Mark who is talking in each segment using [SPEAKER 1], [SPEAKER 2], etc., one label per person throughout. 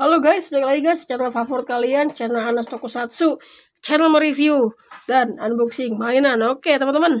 [SPEAKER 1] Halo guys, balik lagi guys channel favorit kalian, channel Anas Tokusatsu, channel mereview dan unboxing mainan. Oke, teman-teman.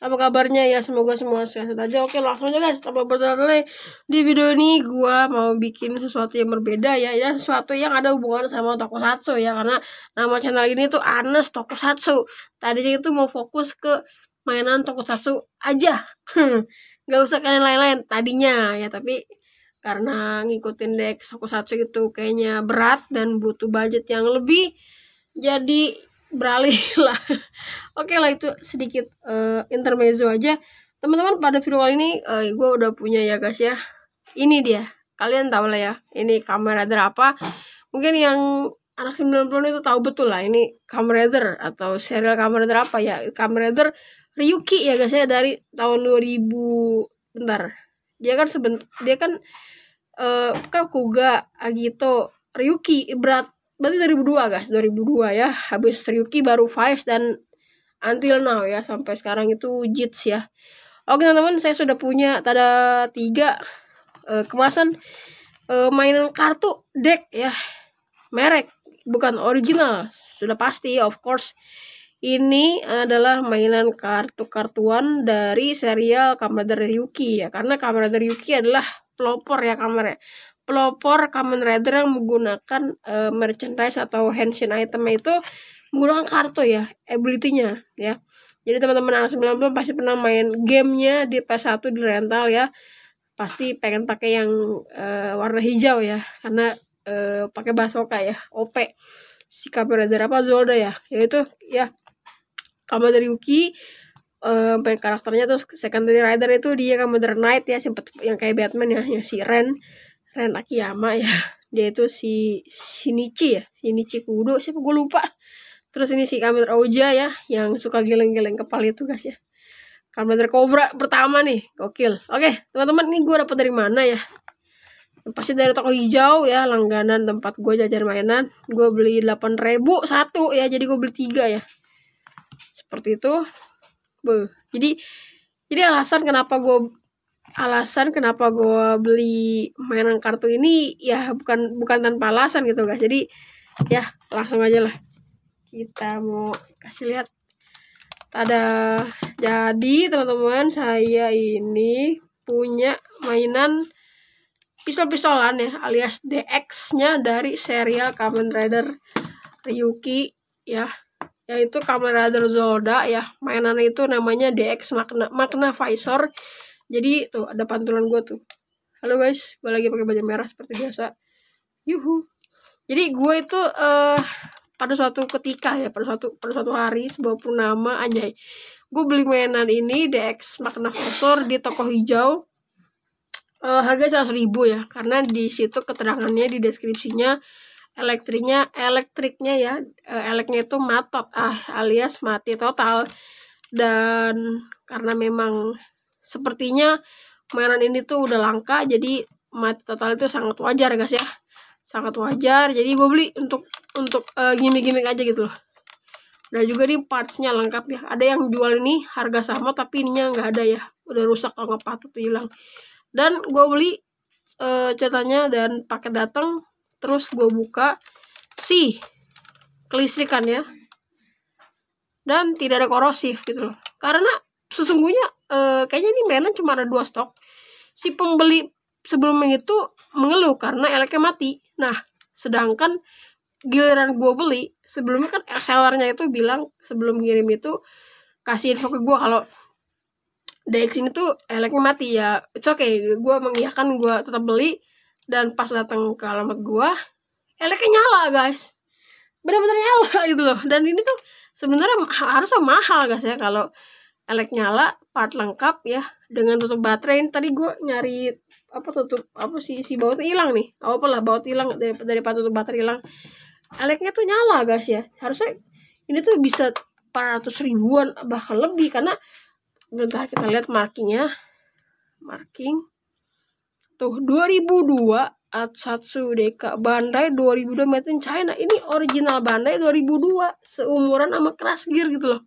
[SPEAKER 1] Apa kabarnya ya? Semoga semua sehat aja. Oke, langsung aja guys, tanpa berlele di video ini gue mau bikin sesuatu yang berbeda ya, Ya sesuatu yang ada hubungan sama Tokusatsu ya karena nama channel ini tuh Anas Tokusatsu. Tadinya itu mau fokus ke mainan Tokusatsu aja. Hmm, gak usah kalian lain-lain tadinya ya, tapi karena ngikutin dek satu itu kayaknya berat dan butuh budget yang lebih jadi beralih lah oke okay lah itu sedikit uh, intermezzo aja teman-teman pada video kali ini uh, eh, gue udah punya ya guys ya ini dia kalian tahu lah ya ini kamera apa mungkin yang anak 90 itu tahu betul lah ini kamera atau serial kamera apa ya kamera Ryuki ya guys ya dari tahun 2000 bentar dia kan sebent dia kan uh, kan Kuga Agito Ryuki berat berarti 2002 guys 2002 ya habis Ryuki baru Vice dan until now ya sampai sekarang itu Jits ya oke teman-teman saya sudah punya tada tiga uh, kemasan uh, mainan kartu deck ya merek bukan original sudah pasti of course ini adalah mainan kartu-kartuan dari serial Kamen Rider Yuki ya karena Kamen Rider Yuki adalah pelopor ya Kamen pelopor Kamen Rider yang menggunakan uh, merchandise atau henshin item itu menggunakan kartu ya ability-nya ya jadi teman-teman anak 90 pasti pernah main gamenya di PS1 di rental ya pasti pengen pakai yang uh, warna hijau ya karena uh, pakai basoka ya OP si Kamen Rider apa Zolda ya yaitu ya pertama dari Yuki um, main karakternya terus secondary rider itu dia kan Rider Knight ya sempet yang kayak Batman ya yang si Ren Ren Akiyama ya dia itu si Shinichi ya Shinichi Kudo siapa gue lupa terus ini si Kamen Oja ya yang suka geleng-geleng kepala itu guys ya Kamen Cobra pertama nih gokil oke teman-teman ini gue dapat dari mana ya pasti dari toko hijau ya langganan tempat gue jajar mainan gue beli 8000 satu ya jadi gue beli tiga ya seperti itu Buh. jadi jadi alasan kenapa gue alasan kenapa gue beli mainan kartu ini ya bukan bukan tanpa alasan gitu guys jadi ya langsung aja lah kita mau kasih lihat ada jadi teman-teman saya ini punya mainan pistol-pistolan ya alias DX-nya dari serial Kamen Rider Ryuki ya yaitu kamera Rider Zolda ya mainan itu namanya DX Magna Magna Visor jadi tuh ada pantulan gue tuh halo guys gue lagi pakai baju merah seperti biasa yuhu jadi gue itu uh, pada suatu ketika ya pada suatu pada suatu hari sebuah purnama anjay gue beli mainan ini DX Magna Visor di toko hijau uh, eh, harga seratus ribu ya karena di situ keterangannya di deskripsinya elektriknya elektriknya ya e, eleknya itu matot ah alias mati total dan karena memang sepertinya mainan ini tuh udah langka jadi mati total itu sangat wajar guys ya sangat wajar jadi gue beli untuk untuk uh, gimmick-gimmick aja gitu loh dan juga nih partsnya lengkap ya ada yang jual ini harga sama tapi ininya nggak ada ya udah rusak kalau nggak patut hilang dan gue beli uh, e, catanya dan paket datang terus gue buka si kelistrikan ya dan tidak ada korosif gitu loh karena sesungguhnya e, kayaknya ini mainan cuma ada dua stok si pembeli sebelumnya itu mengeluh karena eleknya mati nah sedangkan giliran gue beli sebelumnya kan sellernya itu bilang sebelum ngirim itu kasih info ke gue kalau DX ini tuh eleknya mati ya it's okay gue mengiyakan gue tetap beli dan pas datang ke alamat gua eleknya nyala guys bener-bener nyala gitu loh dan ini tuh sebenarnya harusnya mahal guys ya kalau elek nyala part lengkap ya dengan tutup baterai ini tadi gua nyari apa tutup apa sih si bautnya hilang nih apa lah baut hilang dari dari tutup baterai hilang eleknya tuh nyala guys ya harusnya ini tuh bisa 400 ribuan bahkan lebih karena bentar kita lihat markingnya marking Tuh 2002 Atsatsu Deka Bandai 2002 Made in China ini original Bandai 2002 seumuran sama keras Gear gitu loh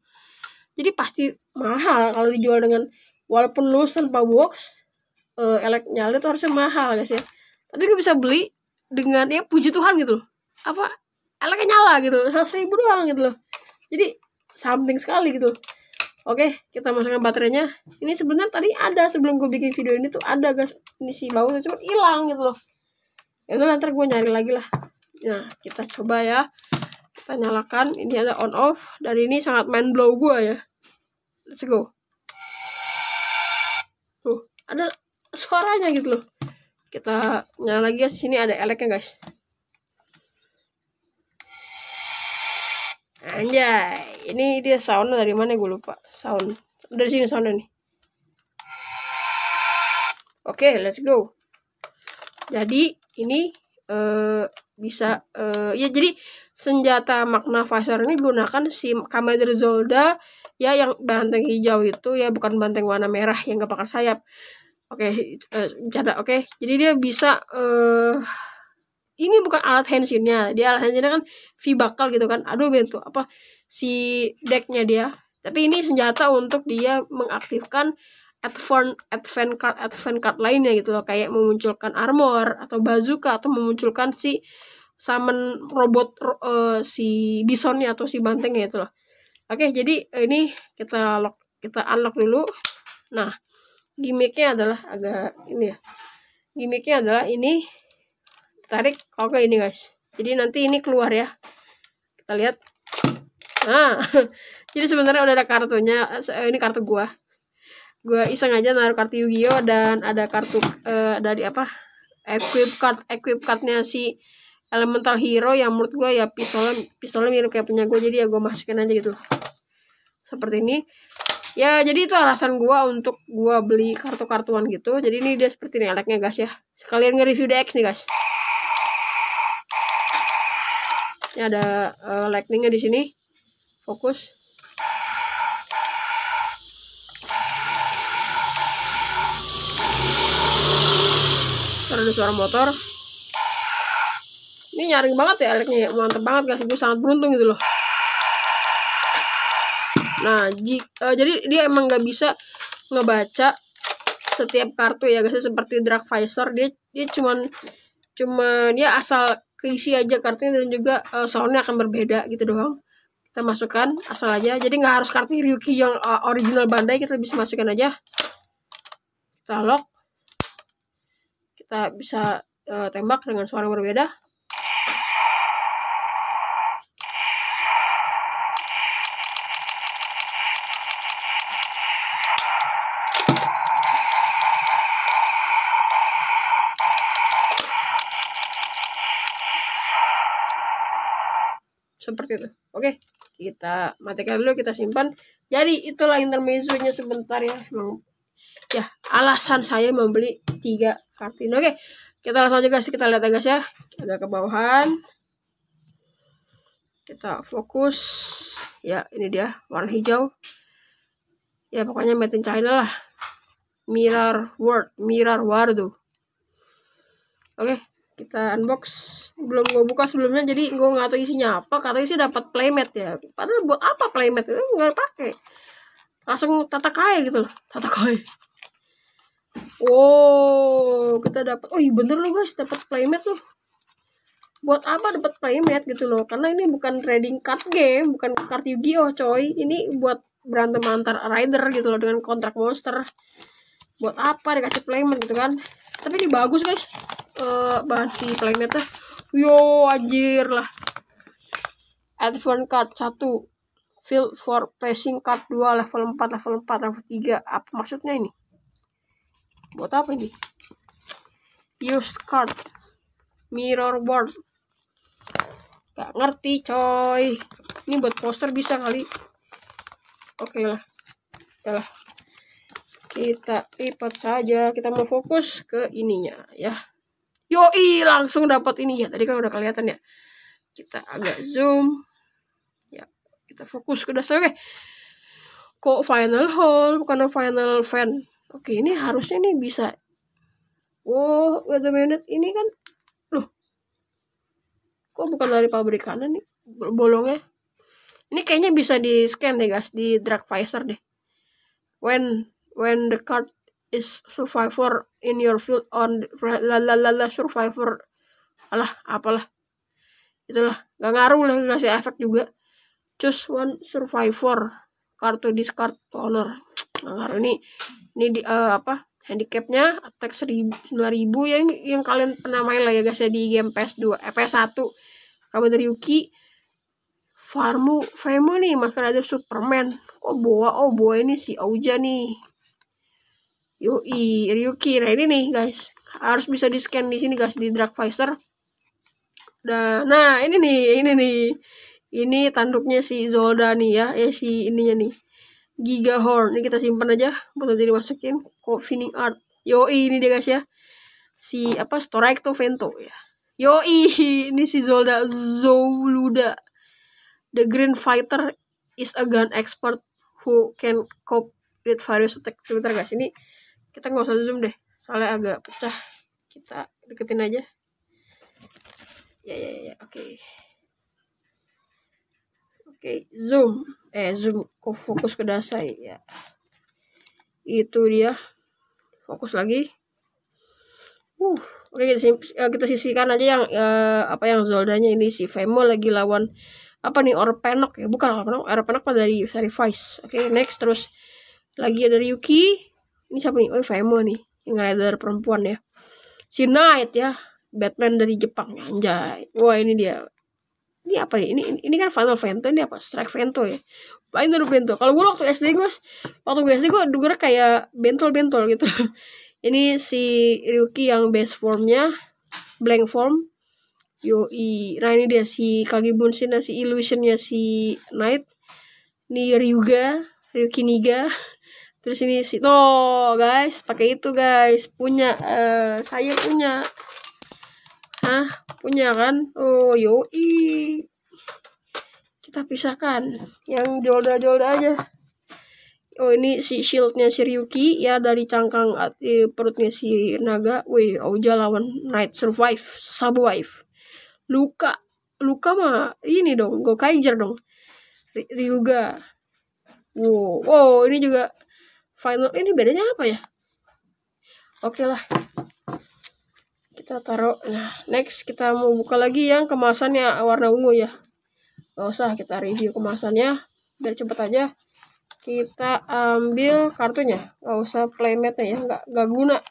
[SPEAKER 1] jadi pasti mahal kalau dijual dengan walaupun lulus tanpa box uh, elek itu harusnya mahal guys ya tapi gue bisa beli dengan ya puji Tuhan gitu loh apa eleknya nyala gitu seratus ribu doang gitu loh jadi something sekali gitu loh Oke, kita masukkan baterainya. Ini sebenarnya tadi ada sebelum gue bikin video ini tuh ada guys. Ini si bau tuh cuma hilang gitu loh. Ya udah gue nyari lagi lah. Nah, kita coba ya. Kita nyalakan. Ini ada on off. Dan ini sangat main blow gue ya. Let's go. Tuh, ada suaranya gitu loh. Kita nyala lagi ya. Sini ada eleknya guys. Anjay, ini dia sound dari mana gue lupa. Sound dari sini soundnya nih. Oke, okay, let's go. Jadi ini uh, bisa uh, ya jadi senjata makna visor ini gunakan si Commander Zolda ya yang banteng hijau itu ya bukan banteng warna merah yang gak pakai sayap. Oke, okay, uh, eh, Oke, okay. jadi dia bisa uh, ini bukan alat henshinnya dia alat henshinnya kan v bakal gitu kan aduh bentuk apa si decknya dia tapi ini senjata untuk dia mengaktifkan advent advent card advent card lainnya gitu loh kayak memunculkan armor atau bazooka atau memunculkan si summon robot uh, si bisonnya atau si bantengnya itu loh oke jadi eh, ini kita lock kita unlock dulu nah gimmicknya adalah agak ini ya gimmicknya adalah ini tarik oke ini guys jadi nanti ini keluar ya kita lihat nah jadi sebenarnya udah ada kartunya eh, ini kartu gua gua iseng aja naruh kartu Yu-Gi-Oh dan ada kartu uh, dari apa equip card equip cardnya si elemental hero yang menurut gua ya pistol pistolnya mirip kayak punya gua jadi ya gua masukin aja gitu seperti ini ya jadi itu alasan gua untuk gua beli kartu-kartuan gitu jadi ini dia seperti ini eleknya guys ya sekalian nge-review DX nih guys Ini ada uh, lightningnya di sini. Fokus. suara ada suara motor. Ini nyaring banget ya lightningnya ya. mantep banget guys. Gue sangat beruntung gitu loh. Nah, uh, jadi dia emang gak bisa ngebaca setiap kartu ya guys seperti drag visor dia dia cuman cuman dia asal isi aja kartunya dan juga uh, soundnya akan berbeda gitu doang kita masukkan asal aja jadi nggak harus kartu Ryuki yang uh, original Bandai kita bisa masukkan aja kita lock kita bisa uh, tembak dengan suara berbeda seperti itu oke kita matikan dulu kita simpan jadi itulah intermezzonya sebentar ya Emang, ya alasan saya membeli tiga kartin oke kita langsung aja guys kita lihat ya guys ya ada ke bawahan kita fokus ya ini dia warna hijau ya pokoknya made in China lah mirror world mirror wardu oke kita unbox belum gue buka sebelumnya jadi gue nggak tahu isinya apa katanya sih dapat playmat ya padahal buat apa playmat itu eh, nggak pakai langsung tata kaya gitu loh tata kaya wow kita dapat oh iya bener loh guys dapat playmat loh buat apa dapat playmat gitu loh karena ini bukan trading card game bukan kartu Yu-Gi-Oh coy ini buat berantem antar rider gitu loh dengan kontrak monster buat apa dikasih playmat gitu kan tapi ini bagus guys uh, eh, bahan si planet teh yo anjir lah advent card 1 field for pressing card 2 level 4 level 4 level 3 apa maksudnya ini buat apa ini use card mirror board gak ngerti coy ini buat poster bisa kali oke okay lah oke okay lah kita lipat saja kita mau fokus ke ininya ya Yoi, langsung dapat ini ya. Tadi kan udah kelihatan ya. Kita agak zoom. Ya, kita fokus ke dasar. Oke. Kok final hole bukan final fan. Oke, ini harusnya nih bisa. Oh, wait a minute. Ini kan loh. Kok bukan dari pabrik nih bolongnya? Ini kayaknya bisa di scan deh guys di drag visor deh. When when the card is survivor in your field on lalalala survivor alah apalah itulah gak ngaruh lah ngasih efek juga choose one survivor kartu discard honor gak ngaruh ini ini di uh, apa handicapnya attack 1000 9000 yang yang kalian pernah main lah ya guys ya di game PS2 eh, PS1 kamu dari Yuki Farmu Femu nih masker ada Superman kok oh, Boa oh Boa ini si Auja nih Yui, Ryuki. Nah, ini nih, guys. Harus bisa di-scan di sini, guys, di Drag Fighter. Nah, nah, ini nih, ini nih. Ini tanduknya si Zolda nih ya, ya si ininya nih. Giga Horn. Ini kita simpan aja buat nanti dimasukin Covening Art. Yoi ini dia guys ya. Si apa Strike to Vento ya. Yoi, ini si Zolda Zoluda. The Green Fighter is a gun expert who can cope with various attack. Sebentar guys, ini kita nggak usah zoom deh soalnya agak pecah kita deketin aja ya ya ya, ya. oke okay. oke okay, zoom eh zoom fokus ke dasar ya itu dia fokus lagi uh oke okay, kita, eh, kita sisihkan aja yang uh, apa yang zoldanya ini si Femo lagi lawan apa nih Orpenok ya bukan Orpenok Orpenok mah dari seri Vice oke okay, next terus lagi ada Yuki ini siapa nih oh Femo nih yang rider perempuan ya si Knight ya Batman dari Jepang anjay wah ini dia ini apa ya ini ini kan Final Fantasy. ini apa Strike Vento ya Final Vento kalau gue waktu SD gue waktu gue SD gue denger kayak bentol bentol gitu ini si Ryuki yang base formnya blank form Yoi nah ini dia si Kage Bunshin si illusionnya si Knight ini Ryuga Ryuki Niga terus ini si tuh guys pakai itu guys punya uh, saya punya Hah, punya kan? Oh, yoi. Kita pisahkan. Yang jolda-jolda aja. Oh, ini si shieldnya si Ryuki ya dari cangkang eh, perutnya si naga. Wih, oh lawan night survive, subwife Luka, Luka mah ini dong, go kaiser dong. Ryuga. Wow, oh, ini juga Final ini bedanya apa ya? Oke okay lah. Kita taruh. Nah, next kita mau buka lagi yang kemasannya warna ungu ya. Gak usah kita review kemasannya. Biar cepet aja. Kita ambil kartunya. Gak usah playmatnya ya. Gak, gak guna.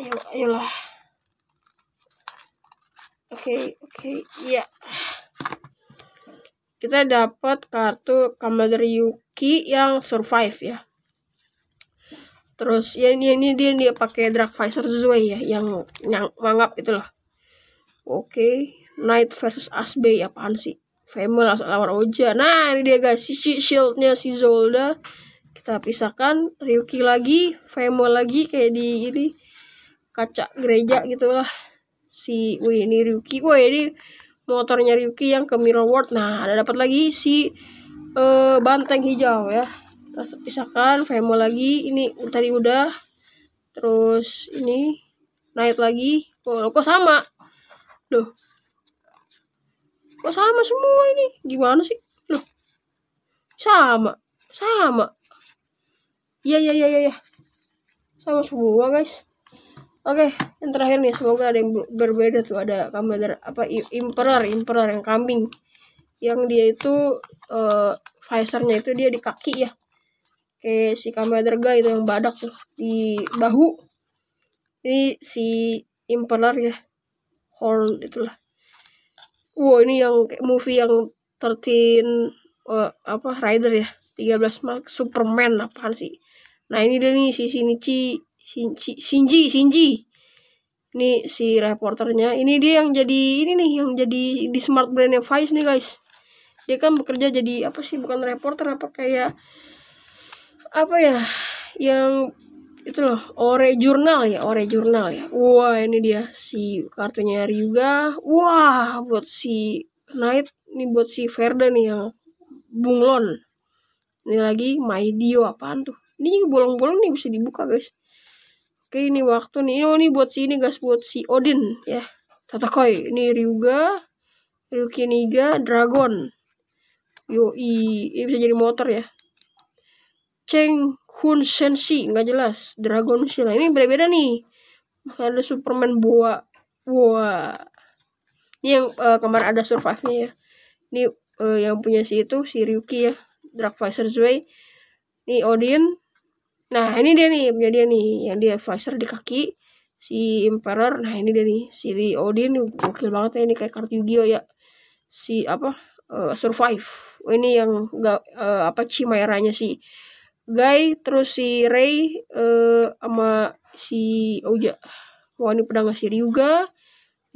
[SPEAKER 1] Ayo, ayolah. Oke, okay, oke. Okay, iya. Kita dapat kartu Kamadriuk Ki yang survive ya terus ya ini ini dia dia pakai drag visor sesuai ya yang yang mangap itulah oke okay. Knight versus ya apaan sih Family lawan Oja nah ini dia guys si shieldnya si Zolda kita pisahkan Ryuki lagi Femo lagi kayak di ini kaca gereja gitulah si wih ini Ryuki wih ini motornya Ryuki yang ke Mirror World nah ada dapat lagi si uh, banteng hijau ya kita pisahkan femo lagi ini tadi udah terus ini naik lagi oh, kok sama loh kok sama semua ini gimana sih loh sama sama iya iya iya iya, iya. sama semua guys Oke, okay, yang terakhir nih semoga ada yang berbeda tuh ada kamera apa imperer imperer yang kambing yang dia itu uh, eh, visornya itu dia di kaki ya kayak si Guy itu yang badak tuh di bahu ini si Impaler ya Horn itulah wow ini yang movie yang 13 uh, eh, apa Rider ya 13 Mark Superman apaan sih nah ini dia nih si Shinichi Shinji Shinji, ini si reporternya ini dia yang jadi ini nih yang jadi di smart brandnya Vice nih guys dia kan bekerja jadi apa sih bukan reporter apa kayak apa ya yang itu loh ore jurnal ya ore jurnal ya wah ini dia si kartunya Ryuga wah buat si Knight ini buat si Verda nih yang bunglon ini lagi my Dio apaan tuh ini juga bolong-bolong nih bisa dibuka guys oke ini waktu nih oh, ini buat si ini guys buat si Odin ya tata koi ini Ryuga Ryukiniga Dragon Yoi, ini bisa jadi motor ya. Cheng Hun Sensi, nggak jelas. Dragon Sila, nah, ini beda-beda nih. Ada Superman Boa. Wah. Ini yang uh, kemarin ada survive-nya ya. Ini uh, yang punya si itu, si Ryuki ya. Fighter Zwei. Ini Odin. Nah, ini dia nih, punya dia nih. Yang dia Fighter di kaki. Si Emperor. Nah, ini dia nih. Si Odin, gokil banget ya. Ini kayak kartu Yu-Gi-Oh ya. Si apa, uh, Survive ini yang gak uh, eh, apa Cimaeranya si Guy terus si Ray uh, eh, sama si Oja oh iya, ini pedang si Ryuga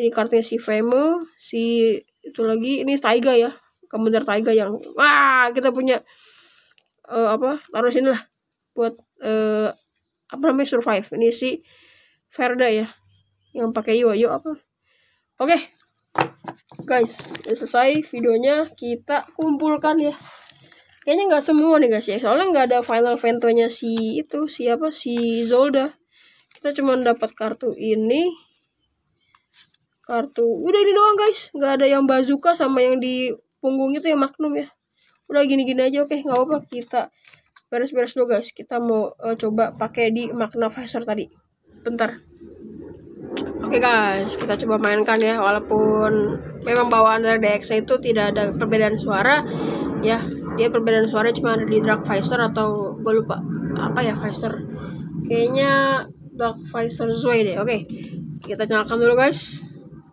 [SPEAKER 1] ini kartunya si femo si itu lagi ini Taiga ya kemudian Taiga yang wah kita punya uh, apa taruh sini lah buat uh, apa namanya survive ini si Verda ya yang pakai yoyo apa oke guys udah selesai videonya kita kumpulkan ya kayaknya nggak semua nih guys ya soalnya nggak ada final ventonya si itu siapa si Zolda kita cuma dapat kartu ini kartu udah ini doang guys nggak ada yang bazuka sama yang di punggung itu ya maknum ya udah gini-gini aja oke nggak apa-apa kita beres-beres dulu guys kita mau uh, coba pakai di makna visor tadi bentar Oke okay guys, kita coba mainkan ya walaupun memang bawaan dari DX itu tidak ada perbedaan suara ya. Dia perbedaan suara cuma ada di Drag Visor atau gue lupa apa ya Visor. Kayaknya Drag Visor Zoe deh. Oke. Okay. Kita nyalakan dulu guys.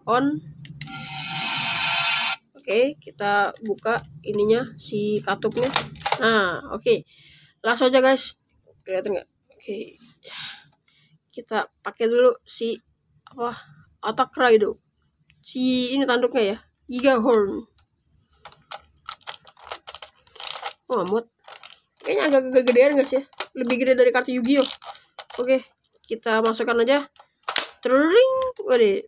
[SPEAKER 1] On. Oke, okay, kita buka ininya si katupnya. Nah, oke. Okay. Langsung aja guys. Kelihatan nggak? Oke. Okay. Kita pakai dulu si apa attack Raido si ini tanduknya ya Giga Horn oh amat kayaknya agak kegedean guys ya lebih gede dari kartu Yu-Gi-Oh oke kita masukkan aja Tring waduh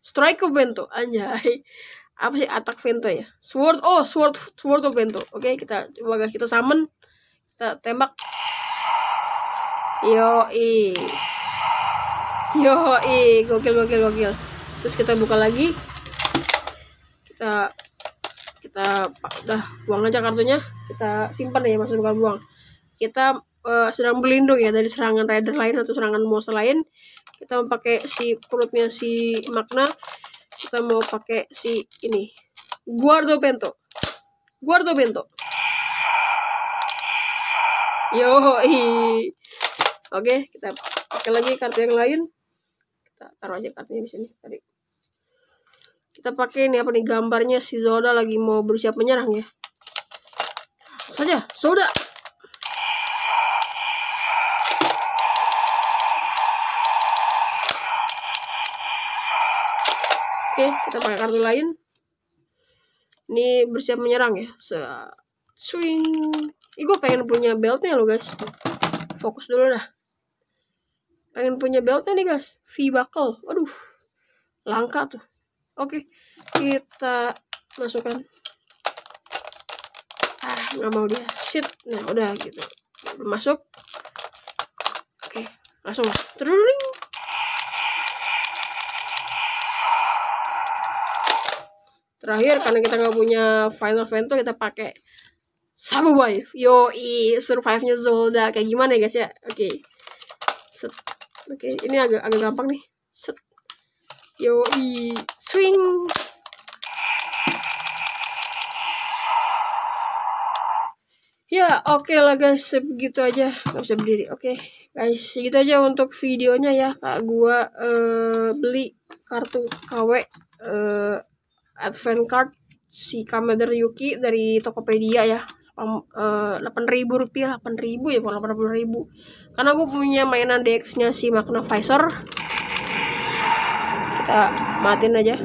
[SPEAKER 1] Strike of Vento anjay apa sih attack Vento ya Sword oh Sword Sword of Vento oke kita coba guys kita summon kita tembak yo i yo i gokil gokil gokil terus kita buka lagi kita kita udah buang aja kartunya kita simpan ya masuk bukan buang kita uh, sedang berlindung ya dari serangan rider lain atau serangan monster lain kita mau pakai si perutnya si magna, kita mau pakai si ini guardo bento guardo bento yo oke okay, kita pakai lagi kartu yang lain kita taruh aja kartunya di sini tadi kita pakai ini apa nih gambarnya si Zoda lagi mau bersiap menyerang ya saja Zoda oke kita pakai kartu lain ini bersiap menyerang ya Se swing Ih, gue pengen punya beltnya lo guys fokus dulu dah pengen punya beltnya nih guys V buckle aduh langka tuh oke kita masukkan ah nggak mau dia shit nah udah gitu masuk oke langsung terus terakhir karena kita nggak punya final vento kita pakai Sabu wife, Yo, i survive-nya Zolda kayak gimana ya guys ya? Oke. Okay. Oke, ini agak agak gampang nih. Set. Yo, i swing. Ya, oke okay lah guys, segitu aja. Gak bisa berdiri. Oke, okay. guys, segitu aja untuk videonya ya. Kak gua uh, beli kartu KW uh, eh, Advent card si Kamader Yuki dari Tokopedia ya. Eh, delapan ribu rupiah delapan ribu ya bukan delapan ribu karena gue punya mainan DX nya si Magna Visor kita matiin aja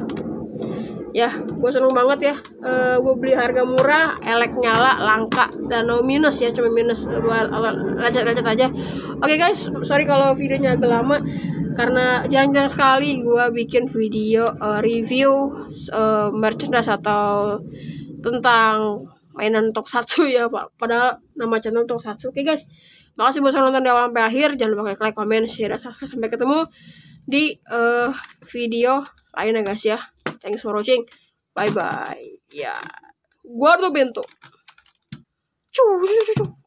[SPEAKER 1] ya gue seneng banget ya e, eh, gue beli harga murah elek nyala langka dan no minus ya cuma minus gue lecet-lecet aja oke okay, guys sorry kalau videonya agak lama karena jarang-jarang sekali gue bikin video uh, review uh, merchandise atau tentang mainan untuk satu ya pak padahal nama channel untuk satu oke guys makasih buat nonton di awal sampai akhir jangan lupa klik like comment share dan subscribe sampai ketemu di uh, video lainnya guys ya thanks for watching bye bye ya yeah. guardo bento cuy